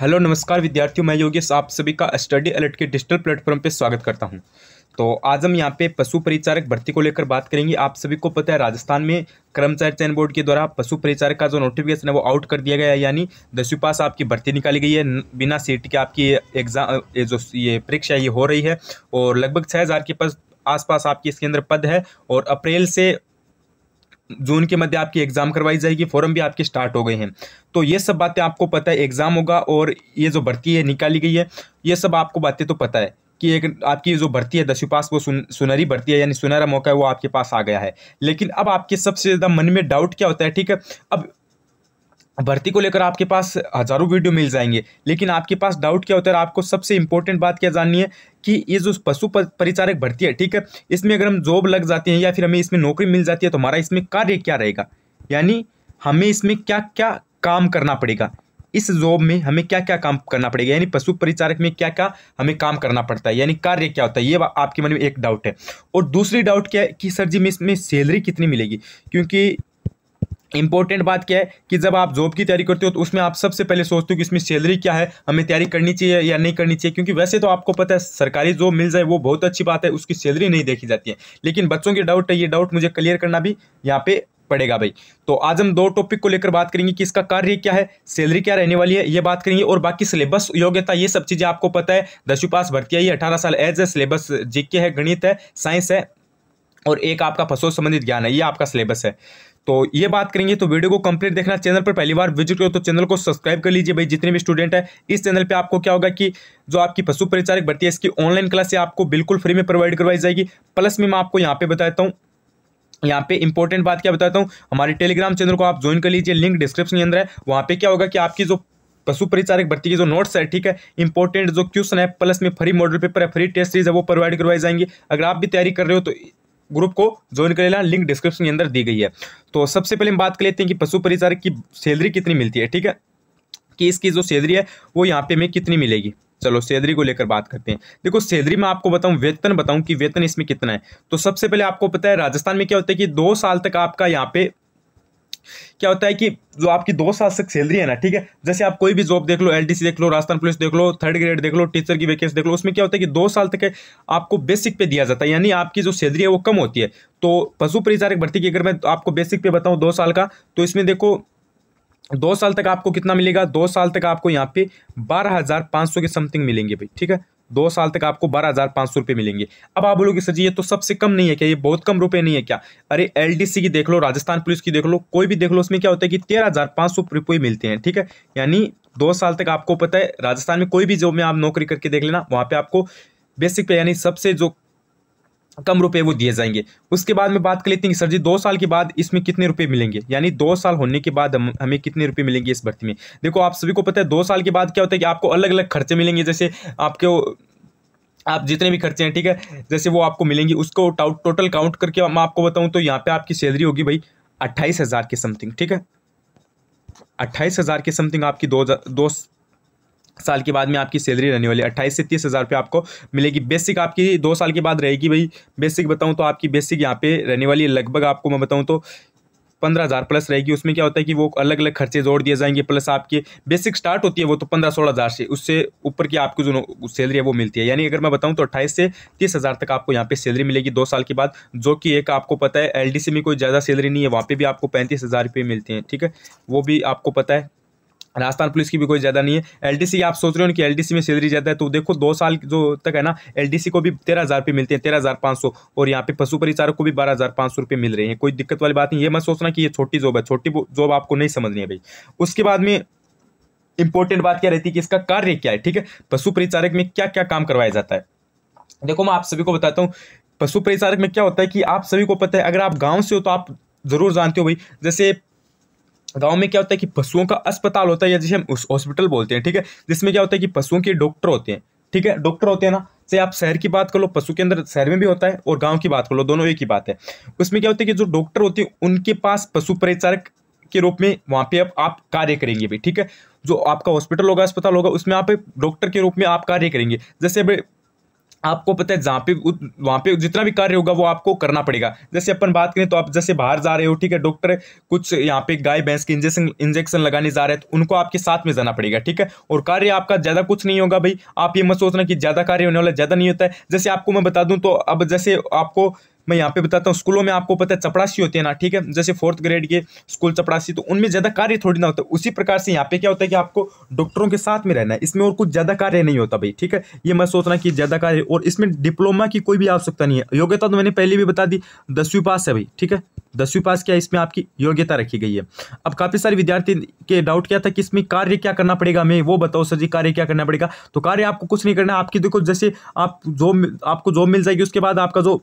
hello नमस्कार विद्यार्थियों मैं योगेश आप सभी का स्टडी अलर्ट के डिजिटल प्लेटफॉर्म पर स्वागत करता हूं तो आज हम यहाँ पे पशु परिचारक भर्ती को लेकर बात करेंगे आप सभी को पता है राजस्थान में कर्मचारी चयन बोर्ड के द्वारा पशु परिचारक का जो नोटिफिकेशन है वो आउट कर दिया गया है यानी दसवीं पास आपकी भर्ती निकाली गई है बिना सीट के आपकी एग्जाम जो ये परीक्षा ये हो रही है और लगभग छः हज़ार के पास आसपास आपकी इसके अंदर पद है और अप्रैल से जून के मध्य आपकी एग्ज़ाम करवाई जाएगी फॉरम भी आपके स्टार्ट हो गए हैं तो ये सब बातें आपको पता है एग्ज़ाम होगा और ये जो भर्ती है निकाली गई है ये सब आपको बातें तो पता है कि एक आपकी जो भर्ती है दसवीं पास वो सुन सुनहरी भर्ती है यानी सुनहरा मौका है वो आपके पास आ गया है लेकिन अब आपके सबसे ज़्यादा मन में डाउट क्या होता है ठीक है अब भर्ती को लेकर आपके पास हज़ारों वीडियो मिल जाएंगे लेकिन आपके पास डाउट क्या होता है आपको सबसे इंपॉर्टेंट बात क्या जाननी है कि ये जो पशु परिचारक भर्ती है ठीक है इसमें अगर हम जॉब लग जाते हैं या फिर हमें इसमें नौकरी मिल जाती है तो हमारा इसमें कार्य क्या रहेगा यानी हमें इसमें क्या क्या काम करना पड़ेगा इस जॉब में हमें क्या क्या काम करना पड़ेगा यानी पशु परिचारक में क्या क्या हमें काम करना पड़ता है यानी कार्य क्या होता है ये आपके मन में एक डाउट है और दूसरी डाउट क्या है कि सर जी में इसमें सैलरी कितनी मिलेगी क्योंकि इंपॉर्टेंट बात क्या है कि जब आप जॉब की तैयारी करते हो तो उसमें आप सबसे पहले सोचते हो कि इसमें सैलरी क्या है हमें तैयारी करनी चाहिए या नहीं करनी चाहिए क्योंकि वैसे तो आपको पता है सरकारी जॉब मिल जाए वो बहुत अच्छी बात है उसकी सैलरी नहीं देखी जाती है लेकिन बच्चों के डाउट है ये डाउट मुझे क्लियर करना भी यहाँ पे पड़ेगा भाई तो आज हम दो टॉपिक को लेकर बात करेंगे कि इसका कार्य क्या है सैलरी क्या रहने वाली है ये बात करेंगे और बाकी सिलेबस योग्यता ये सब चीज़ें आपको पता है दसवीं पास भर्ती आई है अठारह साल एज है सिलेबस जीके है गणित है साइंस है और एक आपका फसों संबंधित ज्ञान है ये आपका सिलेबस है तो ये बात करेंगे तो वीडियो को कंप्लीट देखना चैनल पर पहली बार विजिट करो तो चैनल को सब्सक्राइब कर लीजिए भाई जितने भी स्टूडेंट है इस चैनल पे आपको क्या होगा कि जो आपकी पशु परिचारक भर्ती है इसकी ऑनलाइन क्लास आपको बिल्कुल फ्री में प्रोवाइड करवाई जाएगी प्लस में मैं आपको यहाँ पे बताता हूँ यहाँ पे इंपॉर्टेंट बात क्या बताता हूँ हमारे टेलीग्राम चैनल को आप ज्वाइन कर लीजिए लिंक डिस्क्रिप्शन के अंदर है वहाँ पे क्या होगा कि आपकी जो पशु परिचारक भर्ती की जो नोट्स है ठीक है इंपॉर्टेंट जो क्वेश्चन है प्लस में फ्री मॉडल पेपर है फ्री टेस्ट सीरीज है वो प्रोवाइड करवाई जाएंगे अगर आप भी तैयारी कर रहे हो तो ग्रुप को ज्वाइन कर लेना लिंक डिस्क्रिप्शन के अंदर दी गई है तो सबसे पहले हम बात कर लेते हैं कि पशु परिचारक की सैलरी कितनी मिलती है ठीक है कि इसकी जो सैलरी है वो यहाँ पे हमें कितनी मिलेगी चलो सैलरी को लेकर बात करते हैं देखो सैलरी में आपको बताऊं वेतन बताऊं कि वेतन इसमें कितना है तो सबसे पहले आपको पता है राजस्थान में क्या होता है कि दो साल तक आपका यहाँ पे क्या होता है कि जो आपकी दो साल तक सैलरी है ना ठीक है जैसे आप कोई भी जॉब देख लो एलटीसी देख लो राजस्थान पुलिस देख लो थर्ड ग्रेड देख लो टीचर की वैकेंसी देख लो उसमें क्या होता है कि दो साल तक आपको बेसिक पे दिया जाता है यानी आपकी जो सैलरी है वो कम होती है तो पशु परिचारक भर्ती की अगर मैं आपको बेसिक पे बताऊँ दो साल का तो इसमें देखो दो साल तक आपको कितना मिलेगा दो साल तक आपको यहाँ पे बारह हज़ार पाँच सौ के समथिंग मिलेंगे भाई ठीक है दो साल तक आपको बारह हज़ार पाँच सौ रुपये मिलेंगे अब आप बोलोगे सर जी ये तो सबसे कम नहीं है क्या ये बहुत कम रुपए नहीं है क्या अरे एल की देख लो राजस्थान पुलिस की देख लो कोई भी देख लो उसमें क्या होता है कि तेरह हज़ार पाँच सौ रुपये मिलते हैं ठीक है यानी दो साल तक आपको पता है राजस्थान में कोई भी जॉब में आप नौकरी करके देख लेना वहाँ पर आपको बेसिक पे यानी सबसे जो कम रुपए वो दिए जाएंगे उसके बाद में बात कर लेते हैं सर जी दो साल के बाद इसमें कितने रुपए मिलेंगे यानी दो साल होने के बाद हमें कितने रुपए मिलेंगे इस भर्ती में देखो आप सभी को पता है दो साल के बाद क्या होता है कि आपको अलग अलग खर्चे मिलेंगे जैसे आपके आप जितने भी खर्चे हैं ठीक है जैसे वो आपको मिलेंगे उसको टोटल काउंट करके मैं आपको बताऊँ तो यहाँ पर आपकी सैलरी होगी भाई अट्ठाईस हज़ार के समथिंग ठीक है अट्ठाईस हज़ार के समथिंग आपकी दो दो साल के बाद में आपकी सैलरी रहने वाली है अट्ठाईस से तीस हज़ार रुपये आपको मिलेगी बेसिक आपकी दो साल के बाद रहेगी भाई बेसिक बताऊँ तो आपकी बेसिक यहाँ पे रहने वाली है लगभग आपको मैं बताऊँ तो पंद्रह हज़ार प्लस रहेगी उसमें क्या होता है कि वो अलग अलग खर्चे जोड़ दिए जाएंगे प्लस आपके बेसिक स्टार्ट होती है वो तो पंद्रह सोलह हज़ार से उससे ऊपर की आपको जो सैलरी है वो मिलती है यानी अगर मैं बताऊं तो अट्ठाईस से तीस हज़ार तक आपको यहाँ पे सैलरी मिलेगी दो साल के बाद जो कि एक आपको पता है एल में कोई ज़्यादा सैलरी नहीं है वहाँ पर भी आपको पैंतीस हज़ार रुपये मिलते हैं ठीक है वो भी आपको पता है राजस्थान पुलिस की भी कोई ज़्यादा नहीं है एलटीसी आप सोच रहे हो कि एलटीसी में सैलरी ज़्यादा है तो देखो दो साल जो तक है ना एलटीसी को भी तेरह हज़ार रुपये मिलते हैं तेरह हज़ार पाँच सौ और यहाँ पे पशु परिचारक को भी बारह हज़ार पाँच सौ रुपये मिल रहे हैं कोई दिक्कत वाली बात नहीं ये मत सोचना कि ये छोटी जॉब है छोटी जॉब आपको नहीं समझनी है भाई उसके बाद में इंपॉर्टेंट बात क्या रहती है कि इसका कार्य क्या है ठीक है पशु परिचारक में क्या क्या काम करवाया जाता है देखो मैं आप सभी को बताता हूँ पशु परिचारक में क्या होता है कि आप सभी को पता है अगर आप गाँव से हो तो आप जरूर जानते हो भाई जैसे गांव में क्या होता है कि पशुओं का अस्पताल होता है या जिसे हम उस हॉस्पिटल बोलते हैं ठीक है जिसमें क्या होता है कि पशुओं के डॉक्टर होते हैं ठीक है डॉक्टर होते हैं ना से आप शहर की बात कर लो पशु के अंदर शहर में भी होता है और गांव की बात कर लो दोनों एक ही बात है उसमें क्या होता है कि जो डॉक्टर होते हैं उनके पास पशु परिचारक के रूप में वहाँ पे अब आप कार्य करेंगे भी ठीक है जो आपका हॉस्पिटल होगा अस्पताल होगा उसमें आप डॉक्टर के रूप में आप कार्य करेंगे जैसे अभी आपको पता है जहाँ पे वहाँ पे जितना भी कार्य होगा वो आपको करना पड़ेगा जैसे अपन बात करें तो आप जैसे बाहर जा रहे हो ठीक है डॉक्टर कुछ यहाँ पे गाय भैंस के इंजेक्शन इंजेक्शन लगाने जा रहे हैं तो उनको आपके साथ में जाना पड़ेगा ठीक है और कार्य आपका ज़्यादा कुछ नहीं होगा भाई आप ये मत सोचना कि ज़्यादा कार्य होने वाला ज़्यादा नहीं होता है जैसे आपको मैं बता दूँ तो अब जैसे आपको मैं यहाँ पे बताता हूँ स्कूलों में आपको पता है चपड़ासी होती है ना ठीक है जैसे फोर्थ ग्रेड के स्कूल चपड़ासी तो उनमें ज़्यादा कार्य थोड़ी ना होता उसी प्रकार से यहाँ पे क्या होता है कि आपको डॉक्टरों के साथ में रहना है इसमें और कुछ ज़्यादा कार्य नहीं होता भाई ठीक है ये मैं सोचना कि ज़्यादा कार्य और इसमें डिप्लोमा की कोई भी आवश्यकता नहीं है योग्यता तो मैंने पहले भी बता दी दसवीं पास है भाई ठीक है दसवीं पास क्या इसमें आपकी योग्यता रखी गई है अब काफ़ी सारे विद्यार्थी के डाउट क्या था कि इसमें कार्य क्या करना पड़ेगा हमें वो बताओ सर जी कार्य क्या करना पड़ेगा तो कार्य आपको कुछ नहीं करना आपकी देखो जैसे आप जॉब आपको जॉब मिल जाएगी उसके बाद आपका जो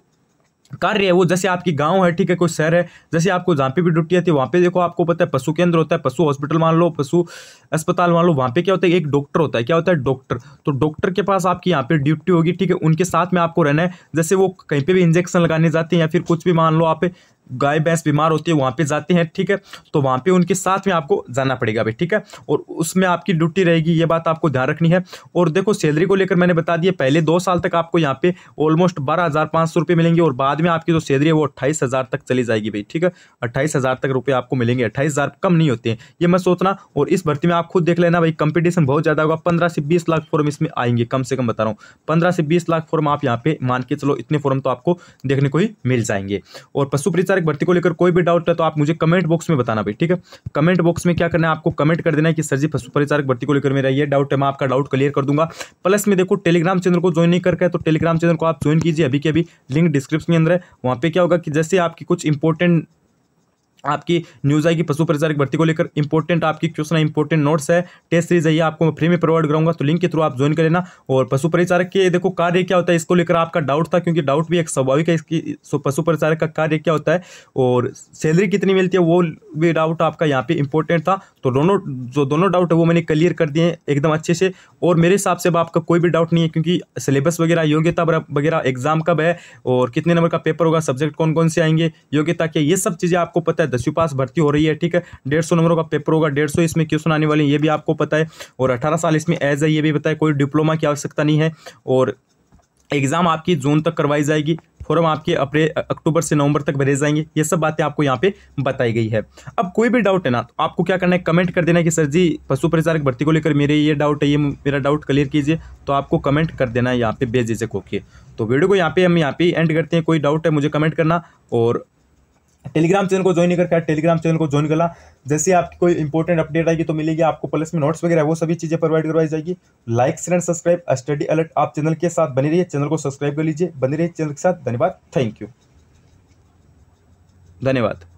कार्य है वो जैसे आपकी गांव है ठीक है कोई शहर है जैसे आपको जहाँ पे भी ड्यूटी आती है वहाँ पे देखो आपको पता है पशु केंद्र होता है पशु हॉस्पिटल मान लो पशु अस्पताल मान लो वहाँ पे क्या होता है एक डॉक्टर होता है क्या होता है डॉक्टर तो डॉक्टर के पास आपकी यहाँ पे ड्यूटी होगी ठीक है उनके साथ में आपको रहना है जैसे वो कहीं पर भी इंजेक्शन लगाने जाते हैं या फिर कुछ भी मान लो आप गाय भैंस बीमार होती है वहाँ पे जाते हैं ठीक है तो वहाँ पे उनके साथ में आपको जाना पड़ेगा भाई ठीक है और उसमें आपकी ड्यूटी रहेगी ये बात आपको ध्यान रखनी है और देखो सैलरी को लेकर मैंने बता दिया पहले दो साल तक आपको यहाँ पे ऑलमोस्ट बारह हज़ार पाँच सौ रुपये मिलेंगे और बाद में आपकी जो सैलरी है वो अट्ठाईस हज़ार तक चली जाएगी भाई ठीक है अट्ठाईस हज़ार तक रुपये आपको मिलेंगे अट्ठाईस हज़ार कम नहीं होते हैं ये मैं सोचना और इस भर्ती में आप खुद देख लेना भाई कंपटीशन बहुत ज़्यादा होगा पंद्रह से बीस लाख फॉर्म इसमें आएंगे कम से कम बता रहा हूँ पंद्रह से बीस लाख फॉर्म आप यहाँ पे मान के चलो इतने फॉर्म तो आपको देखने को ही मिल जाएंगे और पशु परिचार डायरेक्ट भर्ती को लेकर कोई भी डाउट है तो आप मुझे कमेंट बॉक्स में बताना भाई ठीक है कमेंट बॉक्स में क्या करना है आपको कमेंट कर देना है कि सर जी परिचारक भर्ती को लेकर मेरा ये डाउट है मैं आपका डाउट क्लियर कर दूंगा प्लस में देखो टेलीग्राम चैनल को ज्वाइन नहीं करके तो टेलीग्राम चैनल को आप ज्वाइन कीजिए अभी के अभी लिंक डिस्क्रिप्शन के अंदर है वहाँ पर क्या होगा कि जैसे आपकी कुछ इंपॉर्टेंट आपकी न्यूज़ आएगी पशु परिचारक भर्ती को लेकर इंपॉर्टेंट आपकी क्वेश्चन है इंपॉर्टेंट नोट्स है टेस्ट सीरीज है आपको मैं फ्री में प्रोवाइड कराऊंगा तो लिंक के थ्रू आप ज्वाइन कर लेना और पशु परिचारक के देखो कार्य क्या होता है इसको लेकर आपका डाउट था क्योंकि डाउट भी एक स्वाभाविक है इसकी पशु परिचारक का कार्य क्या होता है और सैलरी कितनी मिलती है वो भी डाउट आपका यहाँ पे इंपॉर्टेंट था तो दोनों जो दोनों डाउट है वो मैंने क्लियर कर दिए एकदम अच्छे से और मेरे हिसाब से आपका कोई भी डाउट नहीं है क्योंकि सिलेबस वगैरह योग्यता वगैरह एग्जाम कब है और कितने नंबर का पेपर होगा सब्जेक्ट कौन कौन से आएंगे योग्यता के ये सब चीज़ें आपको पता है दसवीं पास भर्ती हो रही है ठीक है डेढ़ सौ नंबरों का पेपर होगा डेढ़ सौ इसमें क्वेश्चन आने वाले हैं ये भी आपको पता है और अठारह साल इसमें एज है ये भी पता है कोई डिप्लोमा की आवश्यकता नहीं है और एग्ज़ाम आपकी जून तक करवाई जाएगी फॉर्म आपके अप्रैल अक्टूबर से नवंबर तक भरे जाएंगे ये सब बातें आपको यहाँ पे बताई गई है अब कोई भी डाउट है ना तो आपको क्या करना है कमेंट कर देना है कि सर जी पशु परिचारक भर्ती को लेकर मेरे ये डाउट है ये मेरा डाउट क्लियर कीजिए तो आपको कमेंट कर देना है यहाँ पे भेज दीजिए कोके तो वीडियो को यहाँ पे हम यहाँ पे एंड करते हैं कोई डाउट है मुझे कमेंट करना और टेलीग्राम चैनल को ज्वाइन नहीं करके टेलीग्राम चैनल को ज्वाइन करना जैसे आपकी कोई इंपॉर्टेंट अपडेट आएगी तो मिलेगी आपको प्लस में नोट्स वगैरह वो सभी चीज़ें प्रोवाइड करवाई जाएगी like share and subscribe study alert आप चैनल के साथ बने रहिए चैनल को सब्सक्राइब कर लीजिए बने रहिए चैनल के साथ धन्यवाद थैंक यू धन्यवाद